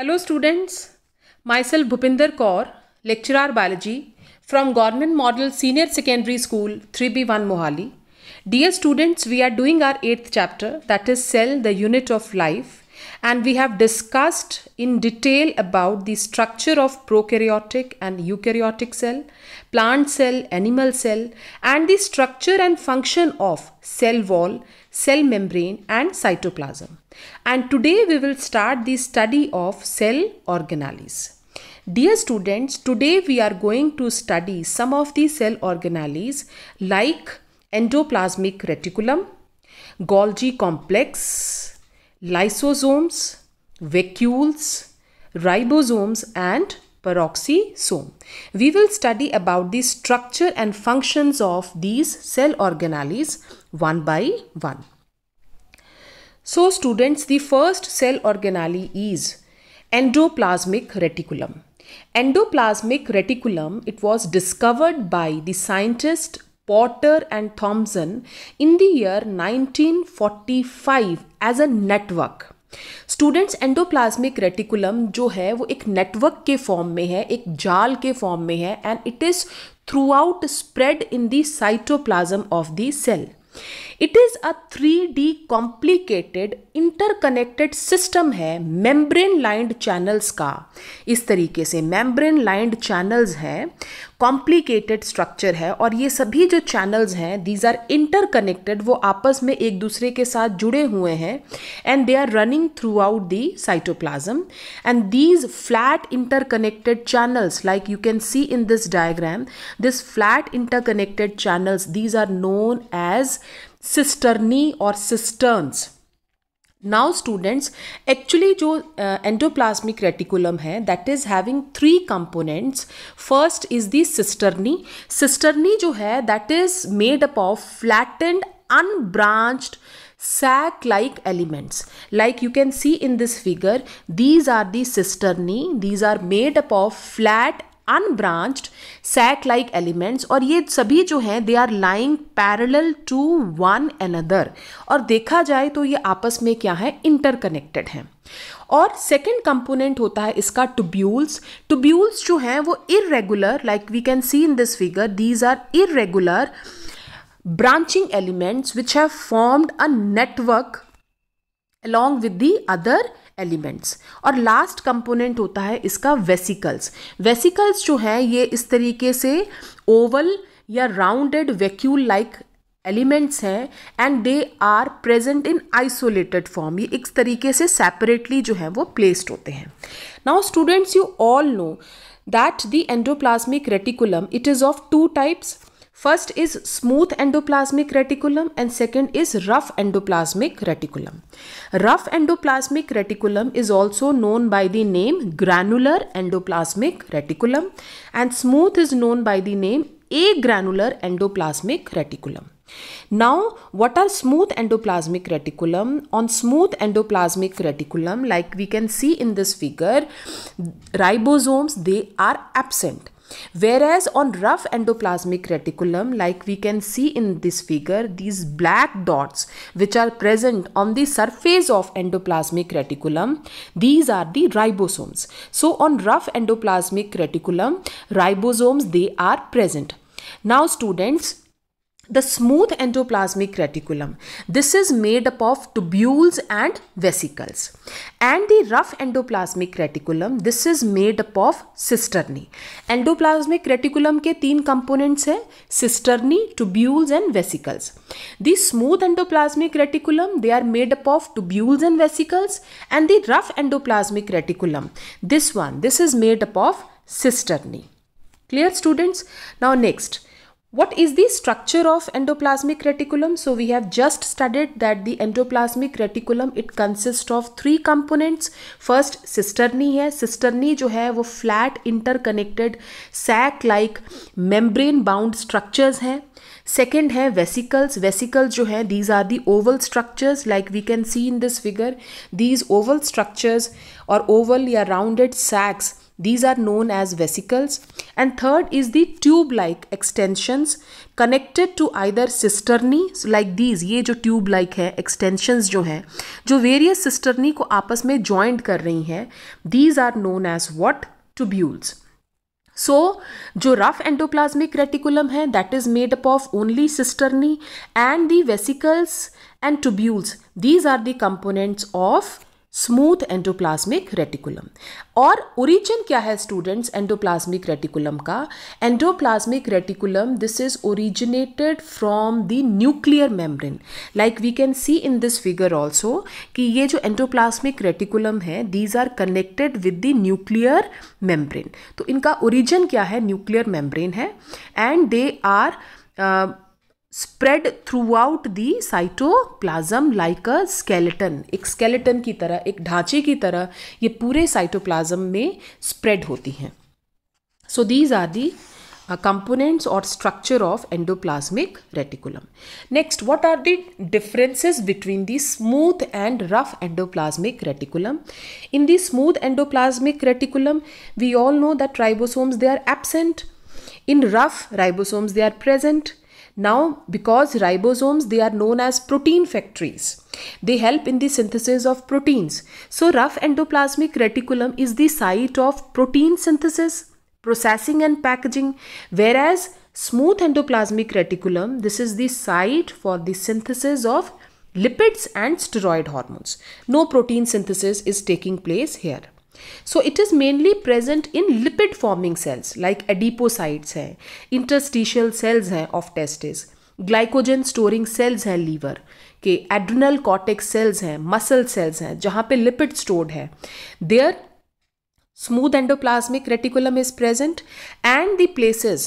Hello students, myself Bhupinder Kaur, lecturer biology from Government Model Senior Secondary School 3B1 Mohali. Dear students, we are doing our 8th chapter that is cell the unit of life and we have discussed in detail about the structure of prokaryotic and eukaryotic cell, plant cell, animal cell and the structure and function of cell wall, cell membrane and cytoplasm. And today we will start the study of cell organelles. Dear students, today we are going to study some of the cell organelles like endoplasmic reticulum, Golgi complex, lysosomes, vacuoles, ribosomes and peroxisome. We will study about the structure and functions of these cell organelles one by one. So students, the first cell organelle is endoplasmic reticulum. Endoplasmic reticulum, it was discovered by the scientist Potter and Thompson in the year 1945 as a network. Students endoplasmic reticulum जो है वो एक network के form में है एक जाल के फॉर्म में है and it is throughout spread in the cytoplasm of the cell it is a three D complicated interconnected system है मेम्ब्रेन लाइंड चैनल्स का इस तरीके से मेम्ब्रेन लाइंड चैनल्स हैं कॉम्प्लिकेटेड स्ट्रक्चर है और ये सभी जो चैनल्स हैं दीज आर इंटरकनेक्टेड वो आपस में एक दूसरे के साथ जुड़े हुए हैं and they are running throughout the cytoplasm and these flat interconnected channels like you can see in this diagram this flat interconnected channels these are known as cisternae और सिस्टर्न्स नाउ स्टूडेंट्स एक्चुअली जो endoplasmic reticulum है that is having three components first is the cisternae cisternae जो है that is made up of flat and unbranched sac like elements like you can see in this figure these are the cisternae these are made up of flat unbranched sac like elements और ये सभी जो हैं they are lying parallel to one another और देखा जाए तो ये आपस में क्या है इंटरकनेक्टेड हैं और सेकेंड कंपोनेंट होता है इसका ट्यूब्यूल्स ट्यूब्यूल्स जो हैं वो irregular like we can see in this figure these are irregular branching elements which have formed a network along with the other elements और लास्ट कंपोनेंट होता है इसका वेसिकल्स वेसिकल्स जो है ये इस तरीके से ओवल या राउंडेड वैक्यूल लाइक एलिमेंट्स हैं and they are present in isolated form ये एक तरीके से सेपरेटली जो है वो प्लेस्ड होते हैं now students you all know that the endoplasmic reticulum it is of two types First is smooth endoplasmic reticulum and second is rough endoplasmic reticulum. Rough endoplasmic reticulum is also known by the name granular endoplasmic reticulum and smooth is known by the name agranular endoplasmic reticulum. Now, what are smooth endoplasmic reticulum? On smooth endoplasmic reticulum, like we can see in this figure, ribosomes, they are absent. Whereas on rough endoplasmic reticulum, like we can see in this figure, these black dots which are present on the surface of endoplasmic reticulum, these are the ribosomes. So on rough endoplasmic reticulum, ribosomes, they are present. Now students, the smooth endoplasmic reticulum. This is made up of tubules and vesicles. And the rough endoplasmic reticulum, this is made up of cisternae. Endoplasmic reticulum के तीन components cisternae, tubules and vesicles. The smooth endoplasmic reticulum, they are made up of tubules and vesicles. And the rough endoplasmic reticulum, this one, this is made up of cisternae. Clear students? Now next. What is the structure of endoplasmic reticulum? So we have just studied that the endoplasmic reticulum it consists of three components. First cisternae है cisternae जो है flat interconnected sac like membrane bound structures Second, second vesicles. Vesicles vesicles जो these are the oval structures like we can see in this figure. These oval structures structures और are rounded sacs. These are known as vesicles. And third is the tube-like extensions connected to either cisternae so like these ye jo tube like hai extensions jo hai jo various cisternae ko aapas mein joined kar rahi hai These are known as what? Tubules. So so, जो rough endoplasmic reticulum है that is made up of only cisternae and the vesicles and tubules these are the components of smooth endoplasmic reticulum और origin क्या है students endoplasmic reticulum का endoplasmic reticulum this is originated from the nuclear membrane like we can see in this figure also कि ये जो endoplasmic reticulum है these are connected with the nuclear membrane तो इनका ओरिजिन क्या है न्यूक्लियर मेम्ब्रेन है and they are spread throughout the cytoplasm like a skeleton एक स्केलेटन की तरह एक ढांचे की तरह ये पूरे साइटोप्लाजम में स्प्रेड होती हैं so these are the components और structure of endoplasmic reticulum next what are the differences between the smooth and rough endoplasmic reticulum in the smooth endoplasmic reticulum we all know that ribosomes they are absent in rough ribosomes they are present Now, because ribosomes, they are known as protein factories. They help in the synthesis of proteins. So, rough endoplasmic reticulum is the site of protein synthesis, processing and packaging, whereas smooth endoplasmic reticulum, this is the site for the synthesis of lipids and steroid hormones. No protein synthesis is taking place here. So it is mainly present in lipid forming cells like adipocytes हैं interstitial cells हैं of testis glycogen storing cells हैं liver के adrenal cortical cells हैं muscle cells हैं जहाँ पे lipid stored है there smooth endoplasmic reticulum is present and the places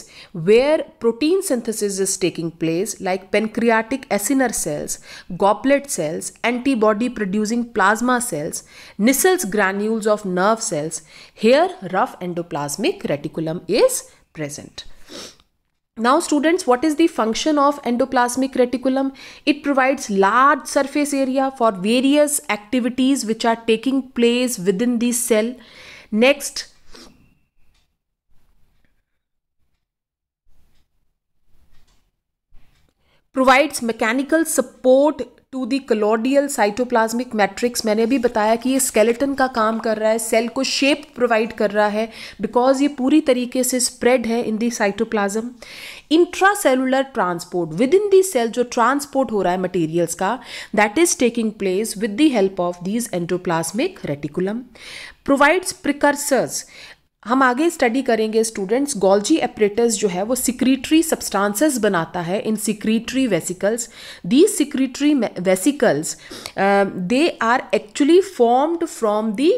where protein synthesis is taking place like pancreatic acinar cells, goblet cells, antibody producing plasma cells, Nissel's granules of nerve cells, here rough endoplasmic reticulum is present. Now students, what is the function of endoplasmic reticulum? It provides large surface area for various activities which are taking place within the cell. Next provides mechanical support to the colloidal cytoplasmic matrix मैंने भी बताया कि ये skeleton का काम कर रहा है सेल को शेप प्रोवाइड कर रहा है बिकॉज ये पूरी तरीके से स्प्रेड है in the cytoplasm intracellular transport within the cell जो ट्रांसपोर्ट हो रहा है मटेरियल्स का that is taking place with the help of these endoplasmic reticulum provides precursors हम आगे स्टडी करेंगे स्टूडेंट्स गोल्जी एपरेटस जो है वो सिक्रीटरी सब्सटेंसेस बनाता है in secretory vesicles the secretory vesicles they are actually formed from the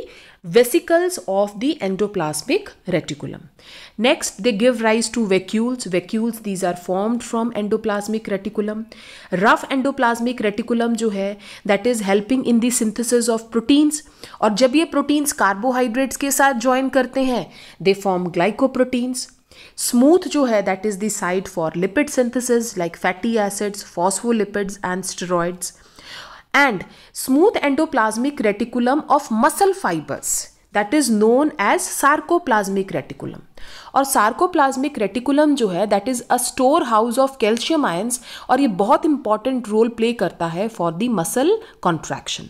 vesicles of the endoplasmic reticulum. Next, they give rise to vacuoles. Vacuoles, these are formed from endoplasmic reticulum. Rough endoplasmic reticulum jo hai that is helping in the synthesis of proteins. aur jab ye proteins carbohydrates ke sath join karte hain they form glycoproteins. Smooth जो है that is the site for lipid synthesis like fatty acids phospholipids and steroids and smooth endoplasmic reticulum of muscle fibres that is known as sarcoplasmic reticulum और sarcoplasmic reticulum जो है that is a storehouse of calcium ions और ये बहुत important role play करता है for the muscle contraction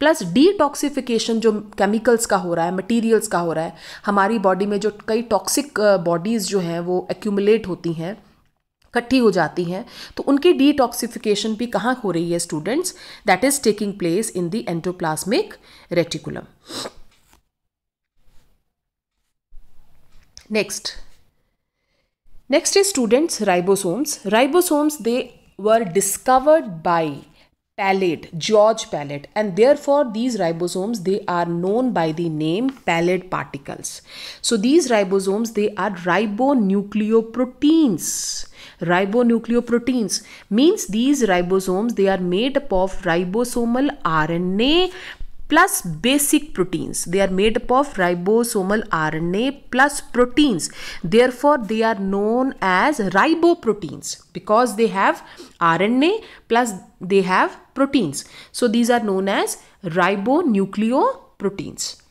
plus detoxification जो chemicals का हो रहा है मटेरियल्स का हो रहा है हमारी बॉडी में जो कई टॉक्सिक बॉडीज़ uh, जो हैं वो एक्यूमुलेट होती हैं इकट्ठी हो जाती हैं तो उनकी डिटॉक्सिफिकेशन भी कहाँ हो रही है students that is taking place in the endoplasmic reticulum next next is students ribosomes ribosomes they were discovered by Palade George Palade and therefore these ribosomes they are known by the name Palade particles so these ribosomes they are ribonucleoproteins ribonucleoproteins means these ribosomes they are made up of ribosomal RNA plus basic proteins. They are made up of ribosomal RNA plus proteins. Therefore, they are known as riboproteins because they have RNA plus they have proteins. So, these are known as ribonucleoproteins.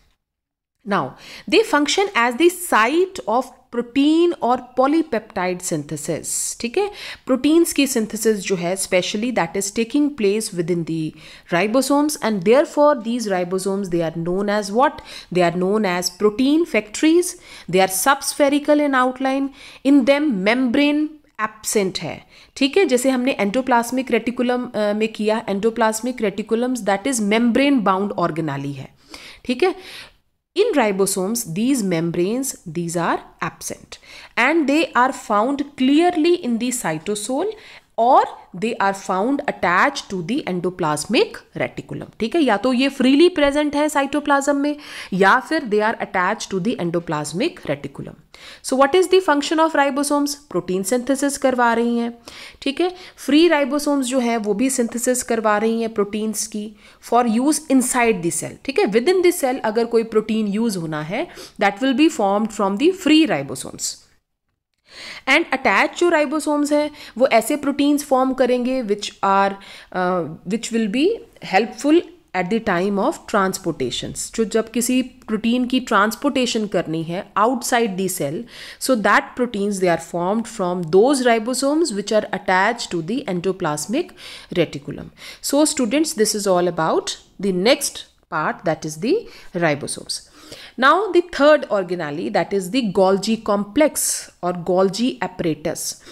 Now, they function as the site of protein और polypeptide synthesis ठीक है proteins की synthesis जो है specially that is taking place within the ribosomes and therefore these ribosomes they are known as what they are known as protein factories they are subspherical in outline in them membrane absent है ठीक है जैसे हमने endoplasmic reticulum में किया endoplasmic reticulums that is membrane bound organelle है ठीक है In ribosomes, these membranes, these are absent and they are found clearly in the cytosol और they are found attach to the endoplasmic reticulum ठीक है या तो ये फ्रीली प्रेजेंट है साइटोप्लाज्म में या फिर they are attach to the endoplasmic reticulum so what is the function of ribosomes protein synthesis करवा रही हैं ठीक है फ्री राइबोसोम्स जो हैं वो भी सिंथेसिस करवा रही हैं प्रोटीन्स की for use inside the cell ठीक है विद इन द सेल अगर कोई प्रोटीन यूज होना है that will be formed from the free ribosomes and attach जो राइबोसोम्स हैं वो ऐसे प्रोटीन्स फॉर्म करेंगे which are which will be helpful at the time of transportation जो जब किसी प्रोटीन की ट्रांसपोर्टेशन करनी है outside the cell so that proteins they are formed from those ribosomes which are attach to the endoplasmic reticulum so students this is all about the next part that is the ribosomes. Now the third organelle that is the Golgi complex or Golgi apparatus.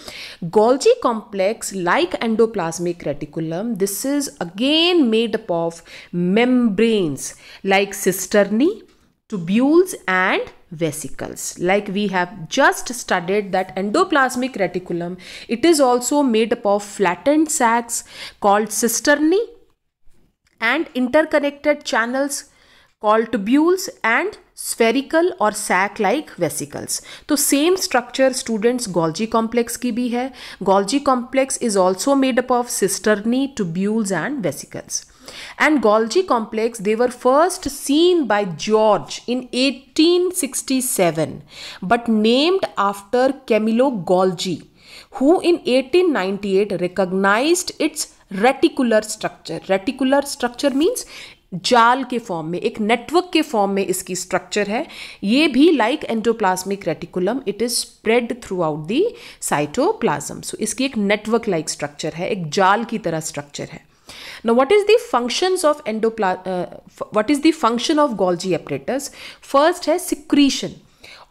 Golgi complex like endoplasmic reticulum this is again made up of membranes like cisternae, tubules and vesicles like we have just studied that endoplasmic reticulum it is also made up of flattened sacs called cisternae and interconnected channels called tubules and spherical or sac like vesicles. तो same structure students Golgi complex की भी है Golgi complex is also made up of cisternae, tubules and vesicles. And Golgi complex, they were first seen by George in 1867, but named after Camillo Golgi, who in 1898 recognized its reticular structure reticular structure means जाल के form में एक network के form में इसकी structure है ये भी like endoplasmic reticulum it is spread throughout the cytoplasm so इसकी एक नेटवर्क लाइक स्ट्रक्चर है एक जाल की तरह स्ट्रक्चर है now what is the functions of endoplasmic what is the function of Golgi golgi first है secretion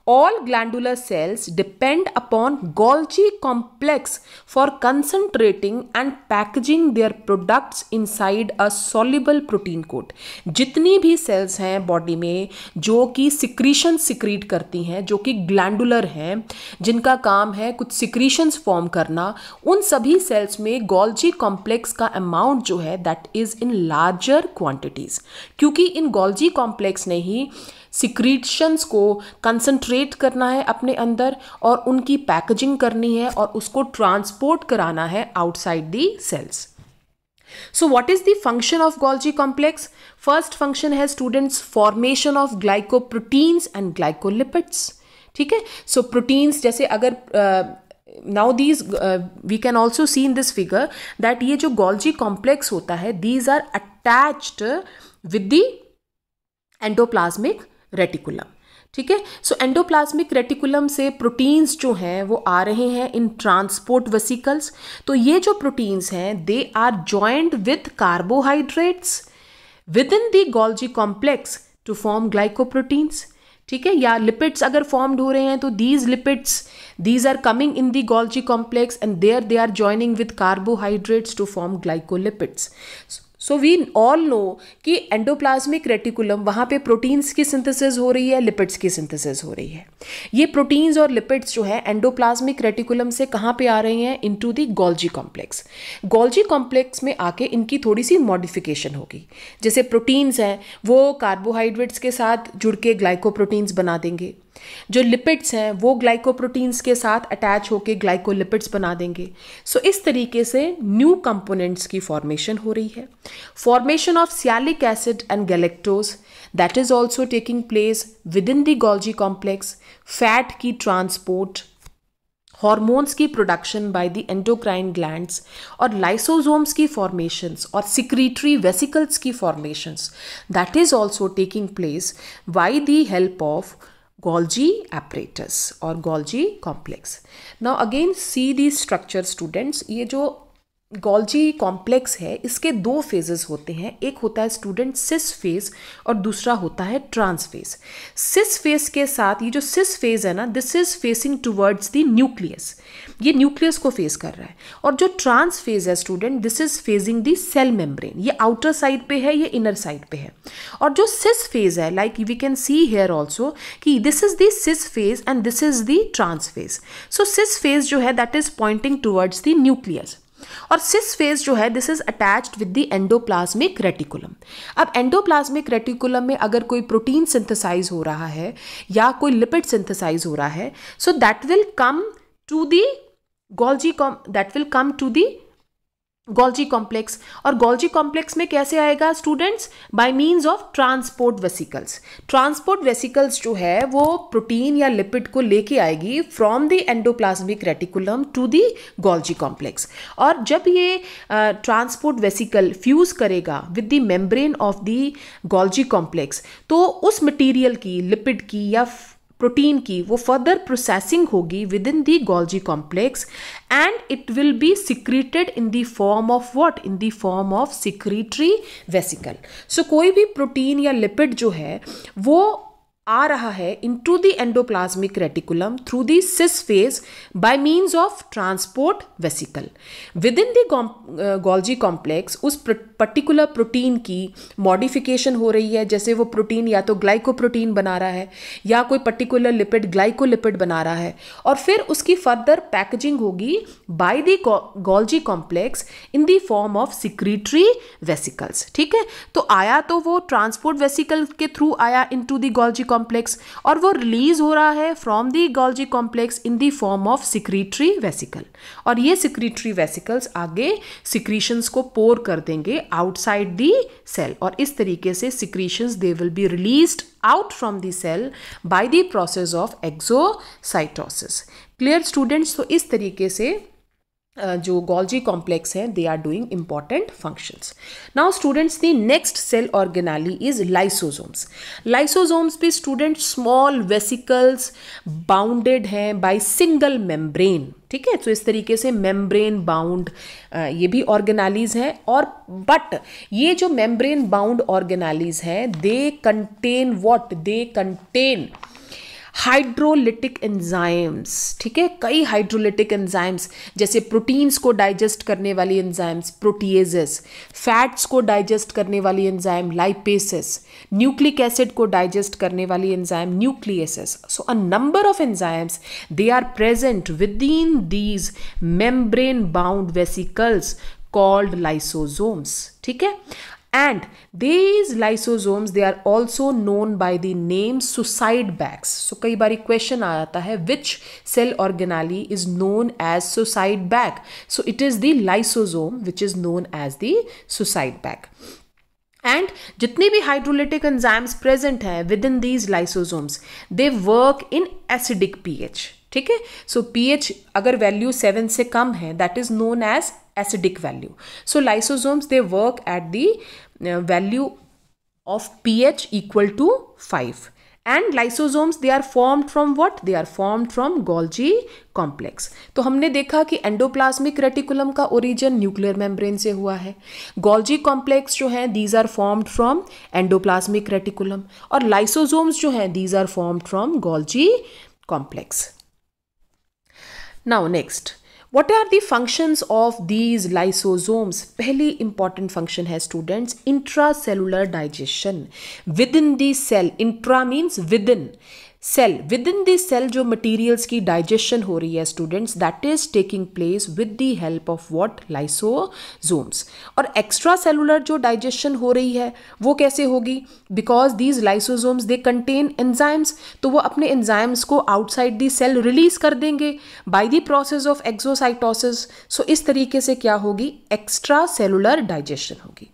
all glandular cells depend upon Golgi complex for concentrating and packaging their products inside a soluble protein coat. जितनी भी cells हैं body में जो कि secretion secrete करती हैं जो कि glandular हैं जिनका काम है कुछ secretions form करना उन सभी cells में Golgi complex का amount जो है that is in larger quantities क्योंकि इन Golgi complex ने ही सिक्रीशंस को कंसनट्रेट करना है अपने अंदर और उनकी पैकेजिंग करनी है और उसको ट्रांसपोर्ट कराना है outside the cells what is the function of of complex first function है students formation of glycoproteins and glycolipids ठीक है सो प्रोटीन्स जैसे अगर now these we can also see in this figure that ये जो Golgi complex होता है these are attached with the endoplasmic reticulum ठीक है सो एंडोप्लाज्मिक रेटिकुलम से प्रोटीन्स जो हैं वो आ रहे हैं इन ट्रांसपोर्ट वेसिकल्स तो ये जो प्रोटीन्स हैं they are joint with carbohydrates within the Golgi complex to form glycoproteins ठीक है या लिपिड्स अगर फॉर्म्ड हो रहे हैं तो these lipids these are coming in the Golgi complex and there they are joining with carbohydrates to form glycolipids so we all know कि endoplasmic reticulum वहाँ पे प्रोटीन्स की सिंथेसिस हो रही है लिपिड्स की सिंथेसिस हो रही है ये प्रोटीन्स और लिपिड्स जो है एंडोप्लाज्मिक रेटिकुलम से कहाँ पे आ रही हैं to the Golgi complex Golgi complex में आके इनकी थोड़ी सी मॉडिफिकेशन होगी जैसे प्रोटीन्स हैं वो कार्बोहाइड्रेट्स के साथ जुड़ के ग्लाइकोप्रोटीन्स बना देंगे जो लिपिड्स हैं वो ग्लाइकोप्रोटीन्स के साथ अटैच होकर ग्लाइकोलिपिड्स बना देंगे सो so, इस तरीके से न्यू कंपोनेंट्स की फॉर्मेशन हो रही है formation of sialic acid and galactose that is also taking place within the Golgi complex fat की ट्रांसपोर्ट हॉर्मोन्स की production by the endocrine glands और लाइसोजोम्स की फॉर्मेशंस और सिक्रीटरी वेसिकल्स की formations that is also taking place by the help of Golgi apparatus or Golgi complex. Now again see these structure students ये जो Golgi complex है इसके दो phases होते हैं एक होता है स्टूडेंट सिस फेज और दूसरा होता है ट्रांस फेज सिस फेज के साथ ये जो सिस फेज है ना this is facing towards the nucleus ये न्यूक्लियस को फेस कर रहा है और जो ट्रांस फेज है student this is facing the cell membrane ये आउटर साइड पे है ये इनर साइड पे है और जो सिस फेज है like we can see here also कि this is this face and this is the trans face so cis face जो है that is pointing towards the nucleus और सिस फेज जो है this is attached with the endoplasmic reticulum अब endoplasmic reticulum में अगर कोई प्रोटीन सिंथेसाइज हो रहा है या कोई लिपिड सिंथेसाइज हो रहा है so that will come to the Golgi com that will come to the Golgi complex और गोल्जी कॉम्प्लेक्स में कैसे आएगा students by means of transport vesicles transport vesicles जो है वो प्रोटीन या लिपिड को लेके आएगी from the endoplasmic reticulum to the Golgi complex और जब ये ट्रांसपोर्ट वेसिकल फ्यूज करेगा with the membrane of the Golgi complex तो उस मटीरियल की लिपिड की या प्रोटीन की वो फर्दर प्रोसेसिंग होगी within the Golgi complex and it will be secreted in the form of what in the form of secretory vesicle so कोई भी प्रोटीन या लिपिड जो है वो आ रहा है into the endoplasmic reticulum through the cis face by means of transport vesicle within the Golgi complex उस प्र... पर्टिकुलर प्रोटीन की मॉडिफिकेशन हो रही है जैसे वो प्रोटीन या तो ग्लाइकोप्रोटीन बना रहा है या कोई पर्टिकुलर लिपिड ग्लाइकोलिपिड बना रहा है और फिर उसकी फर्दर पैकेजिंग होगी by the Golgi complex in the form of secretory vesicles ठीक है तो आया तो वो ट्रांसपोर्ट वेसिकल के थ्रू आया into the Golgi complex और वो रिलीज हो रहा है from the Golgi complex in the form of secretory vesicle और ये सिक्रीटरी वेसिकल्स आगे सिक्रीशंस को पोर कर देंगे आउटसाइड दी सेल और इस तरीके से secretions they will be release out from the cell by the process of exocytosis clear students तो इस तरीके से जो गोल्जी कॉम्प्लेक्स हैं they are doing important functions now students the next cell organelle is lysosomes lysosomes पे student small vesicles bounded हैं by single membrane ठीक है तो इस तरीके से मेम्ब्रेन बाउंड ये भी ऑर्गेनालीज हैं और बट ये जो मेम्ब्रेन बाउंड ऑर्गेनालीज हैं they contain what they contain hydrolytic enzymes ठीक है कई हाइड्रोलिटिक एंजाइम्स जैसे प्रोटीन्स को डाइजेस्ट करने वाली एंजाइम्स प्रोटीएजेस फैट्स को डाइजेस्ट करने वाली एंजाइम लाइपेसिस न्यूक्लिक एसिड को डाइजेस्ट करने वाली enzyme nucleases so a number of enzymes they are present within these membrane bound vesicles called lysosomes ठीक है and these lysosomes they are also known by the name suicide bags so kai bari question आ जाता है which cell organelle is known as suicide bag so it is the lysosome which is known as the suicide bag and जितने भी hydrolytic enzymes present हैं within these lysosomes they work in acidic pH ठीक है so pH अगर value seven से कम है that is known as acidic value so lysosomes they work at the value of pH equal to five and lysosomes they are formed from what they are formed from Golgi complex तो हमने देखा कि endoplasmic reticulum का origin nuclear membrane से हुआ है Golgi complex जो है these are formed from endoplasmic reticulum और लाइसोजोम्स जो हैं these are formed from Golgi complex Now next, what are the functions of these lysosomes? Pehli important function has students intracellular digestion. Within the cell, intra means within. Cell within this cell जो materials की digestion हो रही है students that is taking place with the help of what lysosomes और extracellular जो digestion हो रही है वो कैसे होगी because these lysosomes they contain enzymes तो वो अपने एंजाइम्स को आउटसाइड दी सेल रिलीज कर देंगे by the process of exocytosis so इस तरीके से क्या होगी एक्स्ट्रा सेलुलर डाइजेशन होगी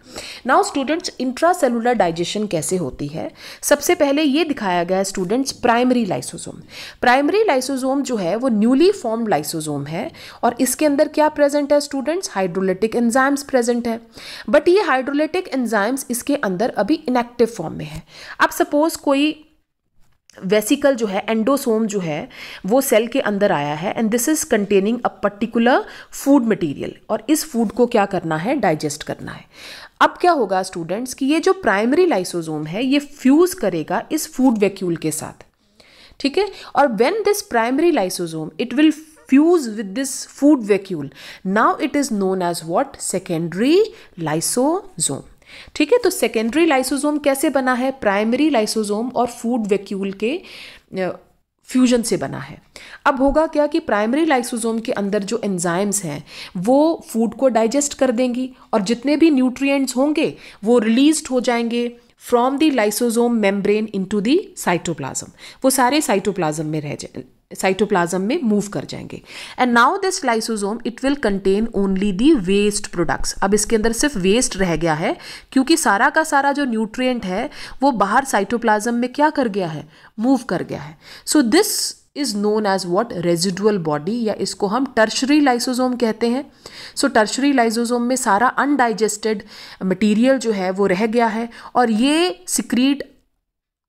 now students intracellular digestion कैसे होती है सबसे पहले ये दिखाया गया है students prime primary lysosome primary lysosome जो है वो न्यूली फॉर्म्ड लाइसोसोम है और इसके अंदर क्या प्रेजेंट है स्टूडेंट्स हाइड्रोलिटिक एंजाइम्स प्रेजेंट है बट ये हाइड्रोलिटिक एंजाइम्स इसके अंदर अभी इनएक्टिव फॉर्म में है अब सपोज कोई वेसिकल जो है एंडोसोम जो है वो सेल के अंदर आया है and this is containing a particular food material और इस फूड को क्या करना है डाइजेस्ट करना है अब क्या होगा स्टूडेंट्स कि ये जो प्राइमरी लाइसोजोम है ये फ्यूज़ करेगा इस फूड वैक्यूल के साथ ठीक है और when this primary lysosome it will fuse with this food vacuole now it is known as what secondary lysosome ठीक है तो सेकेंडरी लाइसोजोम कैसे बना है प्राइमरी लाइसोजोम और फूड वैक्यूल के फ्यूजन से बना है अब होगा क्या कि प्राइमरी लाइसोजोम के अंदर जो एंजाइम्स हैं वो फूड को डाइजेस्ट कर देंगी और जितने भी न्यूट्रिएंट्स होंगे वो रिलीज्ड हो जाएंगे from the lysosome membrane into the cytoplasm वो सारे साइटोप्लाज़म में रह जाए साइटोप्लाज्म में मूव कर जाएंगे and now this lysosome it will contain only the waste products अब इसके अंदर सिर्फ वेस्ट रह गया है क्योंकि सारा का सारा जो न्यूट्रिएंट है वो बाहर साइटोप्लाज्म में क्या कर गया है मूव कर गया है so this is known as what residual body या इसको हम टर्शरी लाइसोजोम कहते हैं सो टर्शरी लाइसोजोम में सारा अनडाइजेस्टेड मटीरियल जो है वो रह गया है और ये सिक्रीट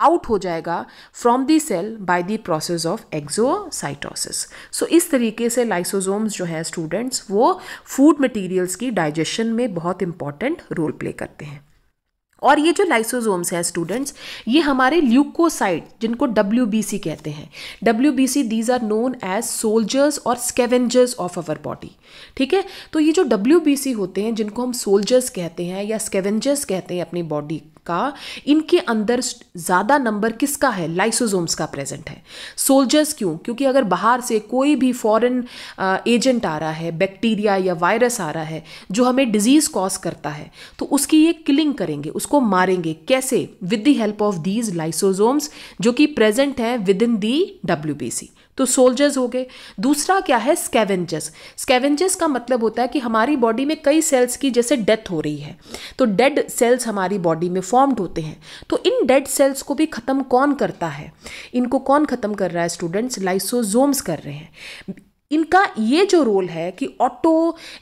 आउट हो जाएगा from the cell by the process of exocytosis so इस तरीके से लाइसोजोम्स जो हैं स्टूडेंट्स वो फूड मटेरियल्स की डाइजेशन में बहुत इंपॉर्टेंट रोल प्ले करते हैं और ये जो लाइसोजोम्स हैं स्टूडेंट्स ये हमारे ल्यूकोसाइड जिनको डब्ल्यू कहते हैं W B C these are known as soldiers और स्केवेंजर्स ऑफ अवर बॉडी ठीक है तो ये जो डब्ल्यू होते हैं जिनको हम सोल्जर्स कहते हैं या स्केवेंजर्स कहते हैं अपनी बॉडी का इनके अंदर ज़्यादा नंबर किसका है लाइसोजोम्स का प्रेजेंट है सोल्जर्स क्यों क्योंकि अगर बाहर से कोई भी फॉरेन एजेंट आ रहा है बैक्टीरिया या वायरस आ रहा है जो हमें डिजीज़ कॉज करता है तो उसकी ये किलिंग करेंगे उसको मारेंगे कैसे with the help of these lysosomes जो कि प्रेजेंट हैं within the W B C तो सोल्जर्स हो गए दूसरा क्या है स्कैवेंजर्स स्कैवेंजर्स का मतलब होता है कि हमारी बॉडी में कई सेल्स की जैसे डेथ हो रही है तो डेड सेल्स हमारी बॉडी में फॉर्म्ड होते हैं तो इन डेड सेल्स को भी ख़त्म कौन करता है इनको कौन ख़त्म कर रहा है स्टूडेंट्स लाइसोजोम्स कर रहे हैं इनका ये जो रोल है कि ऑटो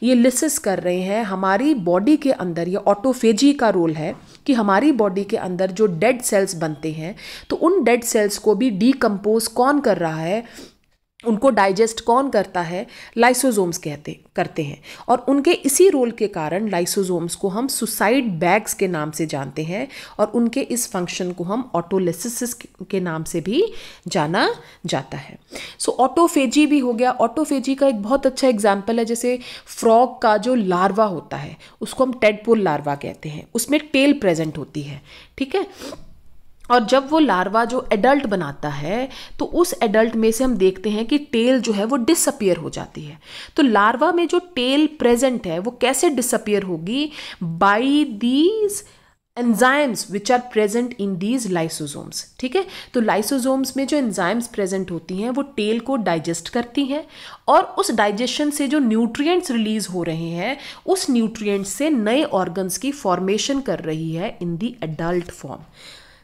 ये लिसिस कर रहे हैं हमारी बॉडी के अंदर ये ऑटोफेजी का रोल है कि हमारी बॉडी के अंदर जो डेड सेल्स बनते हैं तो उन डेड सेल्स को भी डीकम्पोज कौन कर रहा है उनको डाइजेस्ट कौन करता है लाइसोजोम्स कहते करते हैं और उनके इसी रोल के कारण लाइसोजोम्स को हम सुसाइड बैग्स के नाम से जानते हैं और उनके इस फंक्शन को हम ऑटोलिसिस के नाम से भी जाना जाता है सो so, ऑटोफेजी भी हो गया ऑटोफेजी का एक बहुत अच्छा एग्जाम्पल है जैसे फ्रॉग का जो लार्वा होता है उसको हम टेडपोल लार्वा कहते हैं उसमें टेल प्रेजेंट होती है ठीक है और जब वो लार्वा जो एडल्ट बनाता है तो उस एडल्ट में से हम देखते हैं कि टेल जो है वो डिसअपियर हो जाती है तो लार्वा में जो टेल प्रेजेंट है वो कैसे डिसअपियर होगी by these enzymes which are present in these lysosomes ठीक है तो लाइसोजोम्स में जो एंजाइम्स प्रेजेंट होती हैं वो टेल को डाइजेस्ट करती हैं और उस डाइजेशन से जो न्यूट्रिएंट्स रिलीज हो रहे हैं उस न्यूट्रिएंट्स से नए ऑर्गन्स की फॉर्मेशन कर रही है in the adult form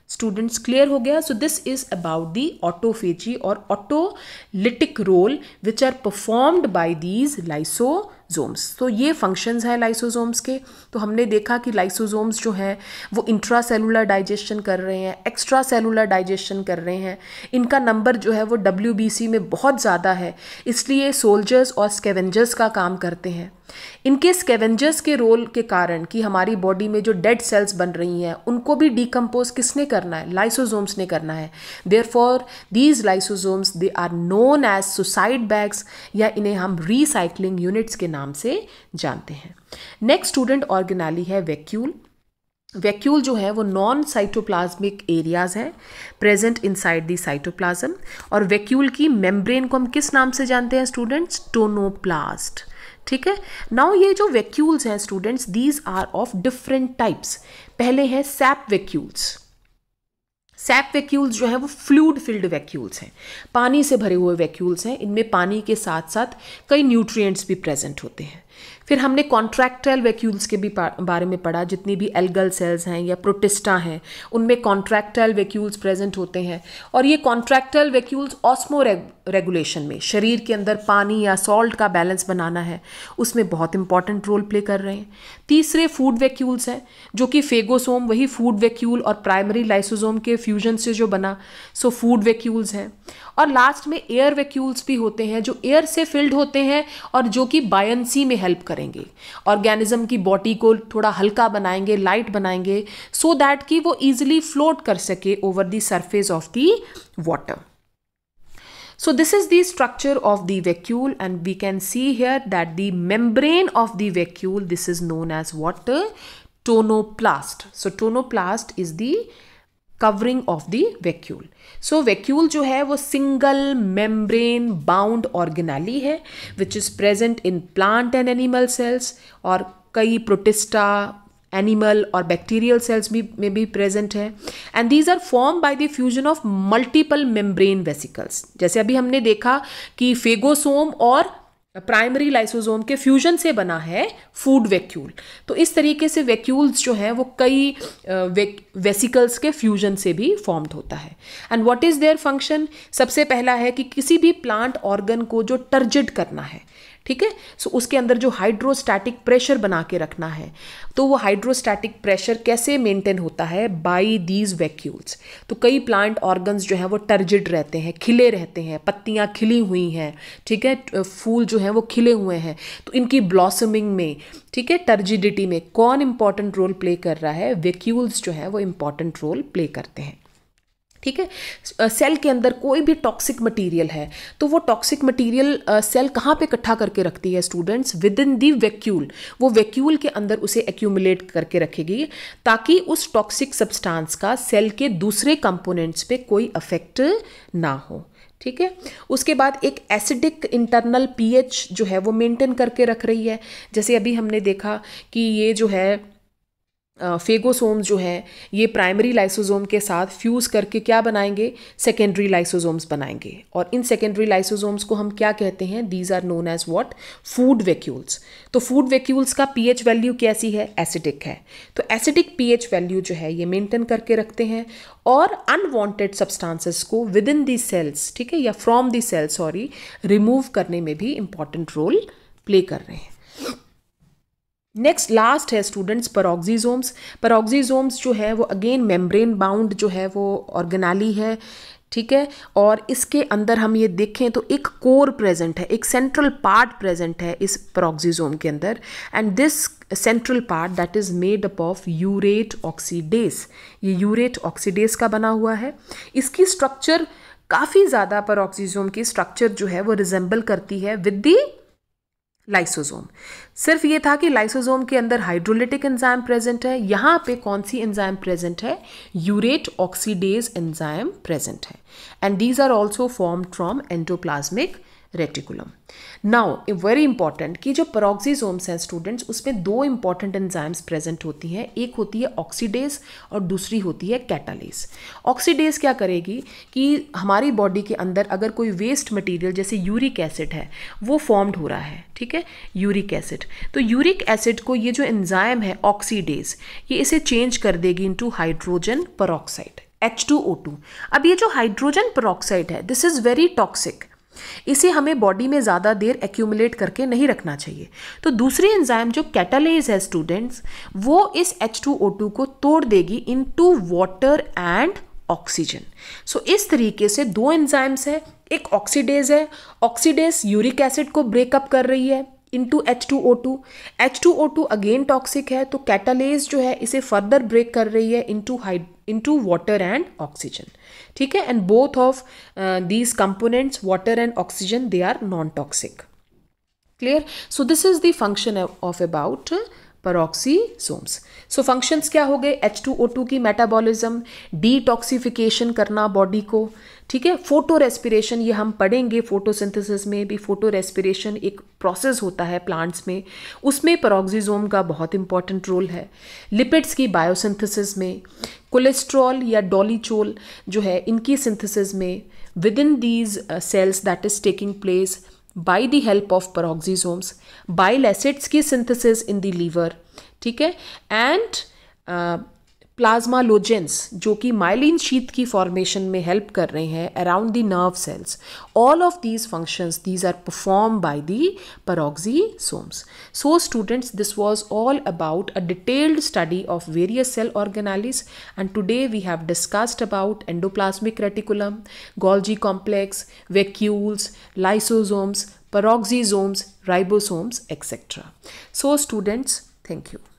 students clear हो गया so this is about the autophagy और autolytic role which are performed by these lysosomes तो ये फंक्शंस हैं लाइसोजोम्स के तो हमने देखा कि लाइसोजोम्स जो हैं वो इंट्रा सेलुलर डाइजेशन कर रहे हैं एक्स्ट्रा सेलुलर डाइजेशन कर रहे हैं इनका नंबर जो है वो डब्ल्यू में बहुत ज़्यादा है इसलिए सोल्जर्स और स्केवेंजर्स का काम करते हैं इनके स्केवेंजर्स के रोल के कारण कि हमारी बॉडी में जो डेड सेल्स बन रही हैं उनको भी डिकम्पोज किसने करना है लाइसोजोम्स ने करना है therefore these lysosomes they are known as suicide bags या इन्हें हम रिसाइकलिंग यूनिट्स के नाम से जानते हैं नेक्स्ट स्टूडेंट ऑर्गेनाली है वैक्यूल वैक्यूल जो है वो नॉन साइटोप्लाज्मिक एरियाज हैं प्रेजेंट इनसाइड दी साइटोप्लाज्म और वैक्यूल की मेम्ब्रेन को हम किस नाम से जानते हैं स्टूडेंट्स टोनोप्लास्ट ठीक है नाउ ये जो वैक्यूल्स हैं students these are of different types पहले हैं सैप वैक्यूल्स सैप वैक्यूल्स जो है वो फ्लूड फिल्ड वैक्यूल्स हैं पानी से भरे हुए वैक्यूल्स हैं इनमें पानी के साथ साथ कई न्यूट्रिएंट्स भी प्रेजेंट होते हैं फिर हमने कॉन्ट्रैक्टल वैक्यूल्स के भी बारे में पढ़ा जितनी भी एल्गल सेल्स हैं या प्रोटिस्टा हैं उनमें कॉन्ट्रैक्टल वैक्यूल्स प्रेजेंट होते हैं और ये कॉन्ट्रैक्टल वैक्यूल्स ऑस्मो रेगुलेशन में शरीर के अंदर पानी या सॉल्ट का बैलेंस बनाना है उसमें बहुत इंपॉर्टेंट रोल प्ले कर रहे हैं तीसरे फूड वैक्यूल्स हैं जो कि फेगोसोम वही फूड वैक्यूल और प्राइमरी लाइसोजोम के फ्यूजन से जो बना सो फूड वैक्यूल्स हैं और लास्ट में एयर वैक्यूल्स भी होते हैं जो एयर से फिल्ड होते हैं और जो कि बायंसी में हेल्प करेंगे ऑर्गेनिज्म की बॉडी को थोड़ा हल्का बनाएंगे लाइट बनाएंगे सो so दैट कि वो इजिली फ्लोट कर सके over the surface of the water so this is the structure of the vacuole and we can see here that the membrane of the vacuole this is known as what tonoplast so tonoplast is the covering of the vacuole so vacuole जो है वो single membrane bound organelle है which is present in plant and animal cells और कई protista animal और bacterial cells भी में भी प्रेजेंट है and these are form by the fusion of multiple membrane vesicles जैसे अभी हमने देखा कि फेगोसोम और प्राइमरी लाइसोजोम के फ्यूजन से बना है फूड वैक्यूल तो इस तरीके से वैक्यूल्स जो हैं वो कई वेसिकल्स के फ्यूजन से भी फॉर्म्ड होता है and what is their function सबसे पहला है कि किसी भी प्लांट ऑर्गन को जो टर्जिड करना है ठीक है सो उसके अंदर जो हाइड्रोस्टैटिक प्रेशर बना के रखना है तो वो हाइड्रोस्टैटिक प्रेशर कैसे मेंटेन होता है बाई दीज वैक्यूल्स तो कई प्लांट ऑर्गन्स जो हैं वो टर्जिड रहते हैं खिले रहते हैं पत्तियाँ खिली हुई हैं ठीक है फूल जो हैं वो खिले हुए हैं तो इनकी ब्लॉसमिंग में ठीक है टर्जिडिटी में कौन इंपॉर्टेंट रोल प्ले कर रहा है वैक्यूल्स जो हैं वो इम्पॉर्टेंट रोल प्ले करते हैं ठीक है सेल के अंदर कोई भी टॉक्सिक मटेरियल है तो वो टॉक्सिक मटेरियल सेल कहाँ पे इकट्ठा करके रखती है students within the vacuole वो वैक्यूल के अंदर उसे एक्यूमुलेट करके रखेगी ताकि उस टॉक्सिक सब्सटेंस का सेल के दूसरे कंपोनेंट्स पे कोई अफेक्ट ना हो ठीक है उसके बाद एक एसिडिक इंटरनल पीएच जो है वो मेंटेन करके रख रही है जैसे अभी हमने देखा कि ये जो है फेगोसोम्स जो हैं ये प्राइमरी लाइसोसोम के साथ फ्यूज़ करके क्या बनाएंगे सेकेंडरी लाइसोसोम्स बनाएंगे और इन सेकेंडरी लाइसोसोम्स को हम क्या कहते हैं these are known as what food vacuoles तो फूड वेक्यूल्स का पीएच वैल्यू कैसी है एसिडिक है तो एसिडिक पीएच वैल्यू जो है ये मेंटेन करके रखते हैं और अनवांटेड सब्सटेंसेस को विद इन दी सेल्स ठीक है या from the cells sorry remove करने में भी इम्पॉर्टेंट रोल प्ले कर रहे हैं नेक्स्ट लास्ट है स्टूडेंट्स परोक्सीजोम्स परोक्सीजोम्स जो है वो अगेन मेम्ब्रेन बाउंड जो है वो ऑर्गेनाली है ठीक है और इसके अंदर हम ये देखें तो एक कोर प्रेजेंट है एक सेंट्रल पार्ट प्रेजेंट है इस प्रोक्सीजोम के अंदर and this central part that is made up of urate oxidase ये यूरेट ऑक्सीडेस का बना हुआ है इसकी स्ट्रक्चर काफ़ी ज़्यादा परोक्सीजोम की स्ट्रक्चर जो है वो रिजेंबल करती है विद दी लाइसोजोम सिर्फ ये था कि लाइसोजोम के अंदर हाइड्रोलिटिक एंजाइम प्रेजेंट है यहाँ पे कौन सी एंजाइम प्रेजेंट है यूरेट ऑक्सीडेज एंजाइम प्रेजेंट है and these are also form from endoplasmic reticulum now very important कि जो परोक्सीजोम्स हैं स्टूडेंट्स उसमें दो इंपॉर्टेंट एंजाइम्स प्रेजेंट होती हैं एक होती है ऑक्सीडेज और दूसरी होती है कैटालेज ऑक्सीडेज क्या करेगी कि हमारी बॉडी के अंदर अगर कोई वेस्ट मटेरियल जैसे यूरिक एसिड है वो फॉर्म्ड हो रहा है ठीक है यूरिक एसिड तो यूरिक एसिड को ये जो एंजाइम है ऑक्सीडेज ये इसे चेंज कर देगी इंटू हाइड्रोजन परोक्साइड H2O2 अब ये जो हाइड्रोजन परोक्साइड है दिस इज़ वेरी टॉक्सिक इसे हमें बॉडी में ज़्यादा देर एक्यूमुलेट करके नहीं रखना चाहिए तो दूसरी एंजाइम जो कैटालेज है स्टूडेंट्स वो इस एच को तोड़ देगी into water and oxygen so इस तरीके से दो एंजाइम्स है एक ऑक्सीडेज है ऑक्सीडेज यूरिक एसिड को ब्रेकअप कर रही है into H two O two H two O two again toxic है तो कैटालेज जो है इसे फर्दर ब्रेक कर रही है इंटू हाइड इंटू वाटर एंड ऑक्सीजन ठीक है and both of these components water and oxygen they are non toxic clear so this is the function of about peroxisomes so functions क्या हो गए एच टू ओ टू की metabolism detoxification करना body को ठीक है फोटो रेस्पिरेशन ये हम पढ़ेंगे फोटोसिंथेसिस में भी फोटो रेस्पिरेशन एक प्रोसेस होता है प्लांट्स में उसमें परोक्सीजोम का बहुत इंपॉर्टेंट रोल है लिपिड्स की बायोसिंथेसिस में कोलेस्ट्रॉल या डोलीचोल जो है इनकी सिंथेसिस में within these cells that is taking place by the help of peroxisomes bile acids की सिंथेसिस इन द लीवर ठीक है एंड प्लाज्मालोजेंस जो कि माइलिन शीत की फॉर्मेशन में हेल्प कर रहे हैं around the nerve cells all of these functions these are perform by the peroxisomes so students this was all about a detailed study of various cell organelles and today we have discussed about endoplasmic reticulum Golgi complex vacuoles lysosomes peroxisomes, ribosomes etcetera so students thank you